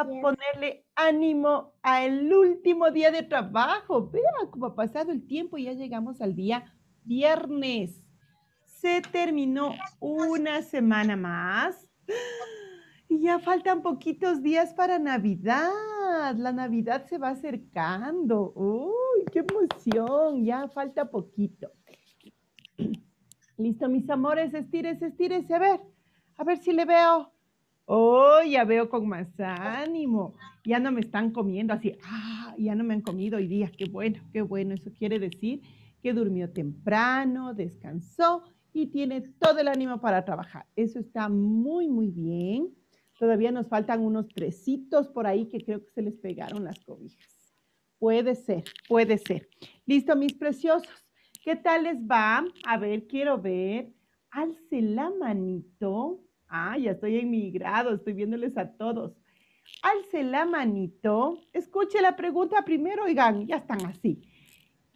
a ponerle ánimo al último día de trabajo. Vea cómo ha pasado el tiempo y ya llegamos al día viernes. Se terminó una semana más. Y ya faltan poquitos días para Navidad. La Navidad se va acercando. ¡Uy, qué emoción! Ya falta poquito. Listo, mis amores, estires estires A ver, a ver si le veo Oh, ya veo con más ánimo. Ya no me están comiendo así. Ah, ya no me han comido hoy día. Qué bueno, qué bueno. Eso quiere decir que durmió temprano, descansó y tiene todo el ánimo para trabajar. Eso está muy, muy bien. Todavía nos faltan unos tresitos por ahí que creo que se les pegaron las cobijas. Puede ser, puede ser. Listo, mis preciosos. ¿Qué tal les va? A ver, quiero ver. Alce la manito Ah, ya estoy en mi grado, estoy viéndoles a todos. Alce la manito, escuche la pregunta primero, oigan, ya están así.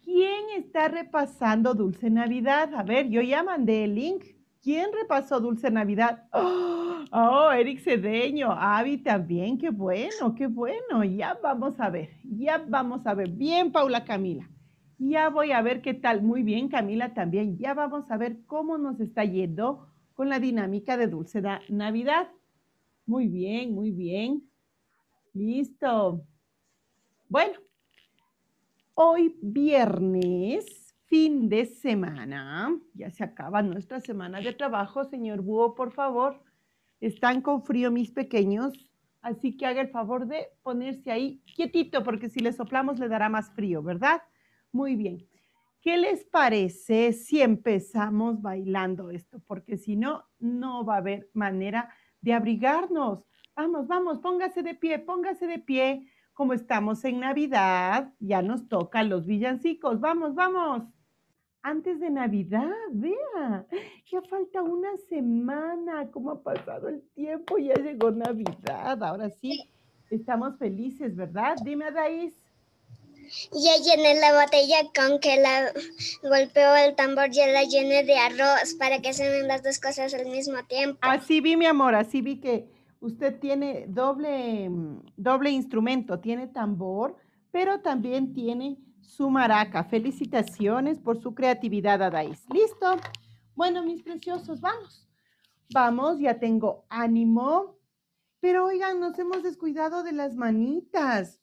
¿Quién está repasando Dulce Navidad? A ver, yo ya mandé el link. ¿Quién repasó Dulce Navidad? Oh, Eric Cedeño, Avi también, qué bueno, qué bueno. Ya vamos a ver, ya vamos a ver. Bien, Paula Camila. Ya voy a ver qué tal. Muy bien, Camila también. Ya vamos a ver cómo nos está yendo con la dinámica de Dulce da Navidad. Muy bien, muy bien. Listo. Bueno, hoy viernes, fin de semana, ya se acaba nuestra semana de trabajo, señor Búho, por favor. Están con frío mis pequeños, así que haga el favor de ponerse ahí quietito, porque si le soplamos le dará más frío, ¿verdad? Muy bien. ¿Qué les parece si empezamos bailando esto? Porque si no, no va a haber manera de abrigarnos. Vamos, vamos, póngase de pie, póngase de pie. Como estamos en Navidad, ya nos tocan los villancicos. Vamos, vamos. Antes de Navidad, vea, ya falta una semana. ¿Cómo ha pasado el tiempo? Ya llegó Navidad. Ahora sí, estamos felices, ¿verdad? Dime, Daís. Ya llené la botella con que la golpeó el tambor, ya la llené de arroz para que se las dos cosas al mismo tiempo. Así vi, mi amor, así vi que usted tiene doble, mm, doble instrumento, tiene tambor, pero también tiene su maraca. Felicitaciones por su creatividad, Adaís. ¿Listo? Bueno, mis preciosos, vamos. Vamos, ya tengo ánimo. Pero oigan, nos hemos descuidado de las manitas.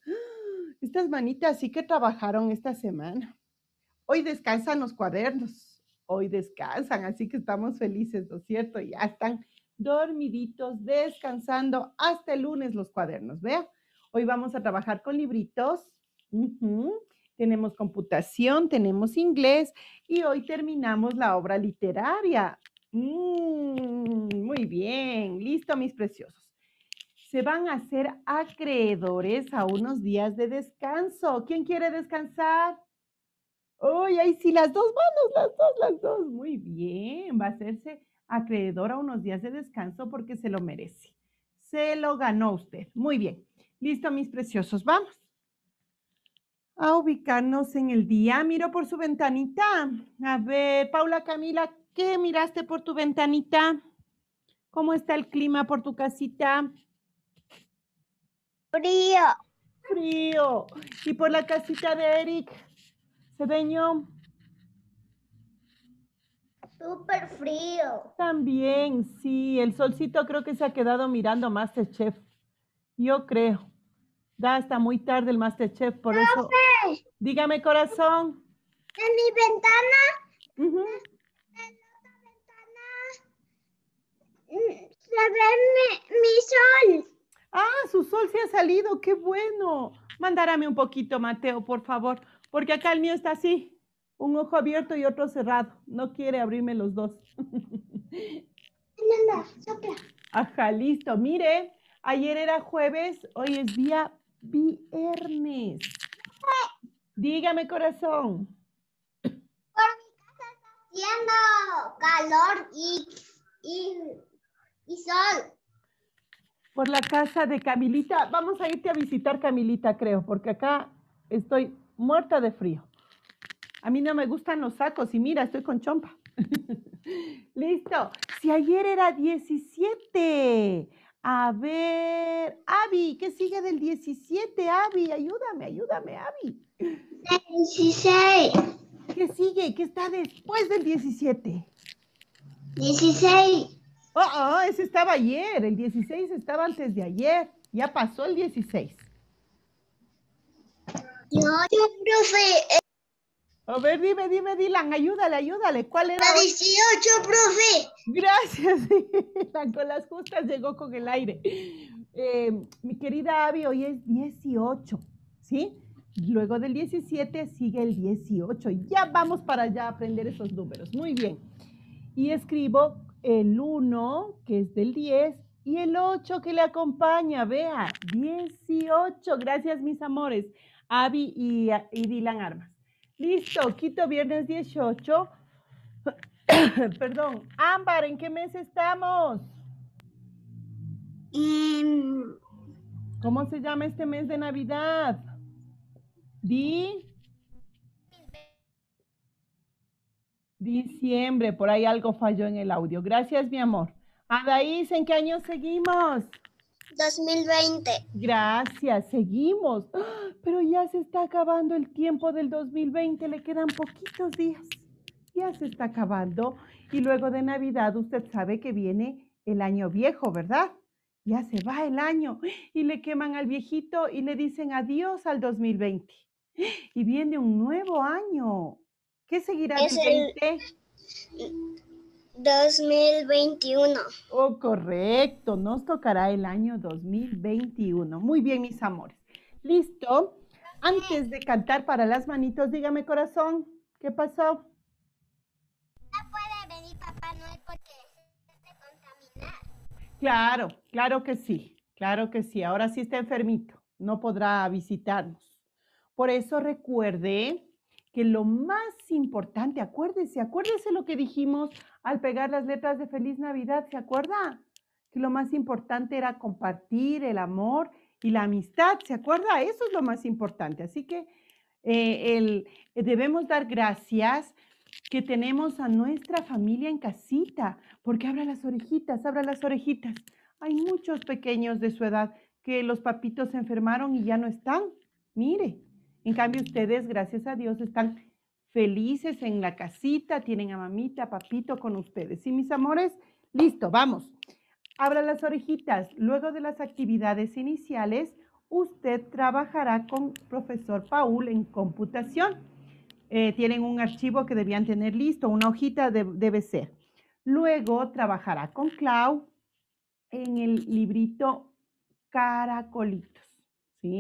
Estas manitas sí que trabajaron esta semana. Hoy descansan los cuadernos, hoy descansan, así que estamos felices, ¿no es cierto? Ya están dormiditos, descansando hasta el lunes los cuadernos. Vea, hoy vamos a trabajar con libritos. Tenemos computación, tenemos inglés y hoy terminamos la obra literaria. Mm, muy bien, listo, mis preciosos se van a ser acreedores a unos días de descanso. ¿Quién quiere descansar? ¡Ay, ahí sí, las dos manos, las dos, las dos. Muy bien, va a hacerse acreedor a unos días de descanso porque se lo merece. Se lo ganó usted. Muy bien. Listo, mis preciosos. Vamos a ubicarnos en el día. Miro por su ventanita. A ver, Paula Camila, ¿qué miraste por tu ventanita? ¿Cómo está el clima por tu casita? Frío. Frío. Y por la casita de Eric, Se Cedeño. Súper frío. También, sí. El solcito creo que se ha quedado mirando Masterchef. Yo creo. Da hasta muy tarde el Masterchef, por Profe, eso. Dígame, corazón. En mi ventana. En la otra ventana. Mm, se ve mi sol. Ah, su sol se ha salido, qué bueno. Mandárame un poquito, Mateo, por favor, porque acá el mío está así, un ojo abierto y otro cerrado. No quiere abrirme los dos. Ajá, listo. Mire, ayer era jueves, hoy es día viernes. Dígame, corazón. Por mi casa está haciendo calor y sol por la casa de Camilita. Vamos a irte a visitar Camilita, creo, porque acá estoy muerta de frío. A mí no me gustan los sacos y mira, estoy con chompa. Listo. Si ayer era 17. A ver, Abby, ¿qué sigue del 17, Abby, Ayúdame, ayúdame, Avi. 16. ¿Qué sigue? ¿Qué está después del 17? 16. Oh, oh, ese estaba ayer, el 16 estaba antes de ayer, ya pasó el 16. No, profe. Eh, a ver, dime, dime, Dylan, ayúdale, ayúdale. ¿Cuál era? La 18, profe. Gracias, con las justas llegó con el aire. Eh, mi querida Abby, hoy es 18, ¿sí? Luego del 17 sigue el 18. Ya vamos para allá a aprender esos números. Muy bien. Y escribo el 1, que es del 10, y el 8 que le acompaña. Vea, 18. Gracias, mis amores. Abby y, Dylan Armas. Listo, Quito, viernes 18. Perdón, Ámbar, ¿en qué mes estamos? ¿Cómo se llama este mes de Navidad? Di. Diciembre, por ahí algo falló en el audio. Gracias, mi amor. Adaís, ¿en qué año seguimos? 2020. Gracias, seguimos. ¡Ah! Pero ya se está acabando el tiempo del 2020, le quedan poquitos días. Ya se está acabando. Y luego de Navidad usted sabe que viene el año viejo, ¿verdad? Ya se va el año ¡Ah! y le queman al viejito y le dicen adiós al 2020. ¡Ah! Y viene un nuevo año. ¿Qué seguirá es El 2021. Oh, correcto. Nos tocará el año 2021. Muy bien, mis amores. Listo. Antes de cantar para las manitos, dígame, corazón, ¿qué pasó? No puede venir Papá Noel porque se contaminar. Claro, claro que sí. Claro que sí. Ahora sí está enfermito. No podrá visitarnos. Por eso recuerde que lo más importante, acuérdese, acuérdese lo que dijimos al pegar las letras de Feliz Navidad, ¿se acuerda? Que lo más importante era compartir el amor y la amistad, ¿se acuerda? Eso es lo más importante. Así que eh, eh, debemos dar gracias que tenemos a nuestra familia en casita, porque abra las orejitas, abra las orejitas. Hay muchos pequeños de su edad que los papitos se enfermaron y ya no están. Mire, en cambio, ustedes, gracias a Dios, están felices en la casita, tienen a mamita, papito con ustedes. ¿Sí, mis amores? Listo, vamos. Abra las orejitas. Luego de las actividades iniciales, usted trabajará con profesor Paul en computación. Eh, tienen un archivo que debían tener listo, una hojita de, debe ser. Luego trabajará con Clau en el librito Caracolitos, ¿sí?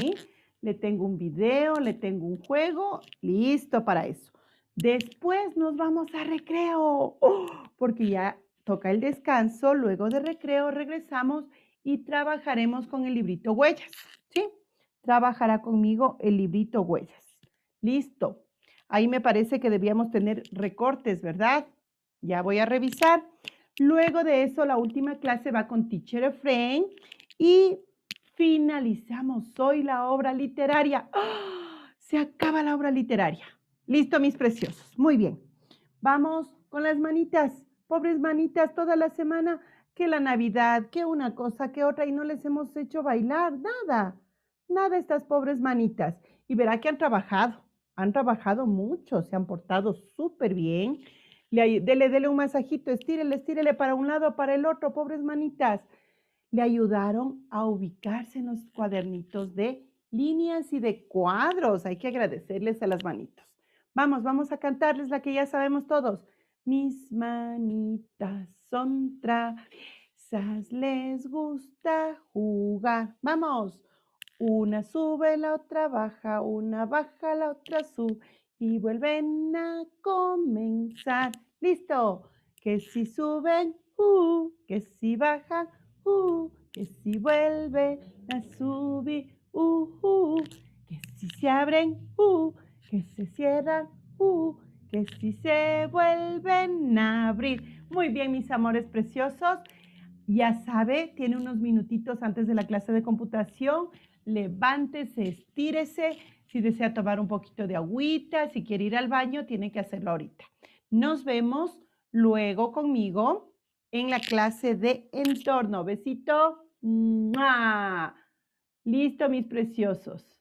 le tengo un video, le tengo un juego, listo para eso. Después nos vamos a recreo, porque ya toca el descanso, luego de recreo regresamos y trabajaremos con el librito huellas, ¿sí? Trabajará conmigo el librito huellas. Listo. Ahí me parece que debíamos tener recortes, ¿verdad? Ya voy a revisar. Luego de eso, la última clase va con Teacher frame y finalizamos hoy la obra literaria. ¡Ah! Se acaba la obra literaria. Listo, mis preciosos. Muy bien. Vamos con las manitas. Pobres manitas, toda la semana que la Navidad, que una cosa, que otra, y no les hemos hecho bailar, nada, nada estas pobres manitas. Y verá que han trabajado, han trabajado mucho, se han portado súper bien. Le, dele, dele un masajito, estírele, estírele para un lado, para el otro, pobres manitas le ayudaron a ubicarse en los cuadernitos de líneas y de cuadros. Hay que agradecerles a las manitos. Vamos, vamos a cantarles la que ya sabemos todos. Mis manitas son trazas. les gusta jugar. Vamos, una sube, la otra baja, una baja, la otra sube y vuelven a comenzar. Listo, que si suben, uh, que si bajan, uh, que si vuelve a subir, uh, uh, que si se abren, uh, que se cierran, uh, que si se vuelven a abrir. Muy bien, mis amores preciosos. Ya sabe, tiene unos minutitos antes de la clase de computación. Levántese, estírese. Si desea tomar un poquito de agüita, si quiere ir al baño, tiene que hacerlo ahorita. Nos vemos luego conmigo en la clase de entorno. Besito. Listo, mis preciosos.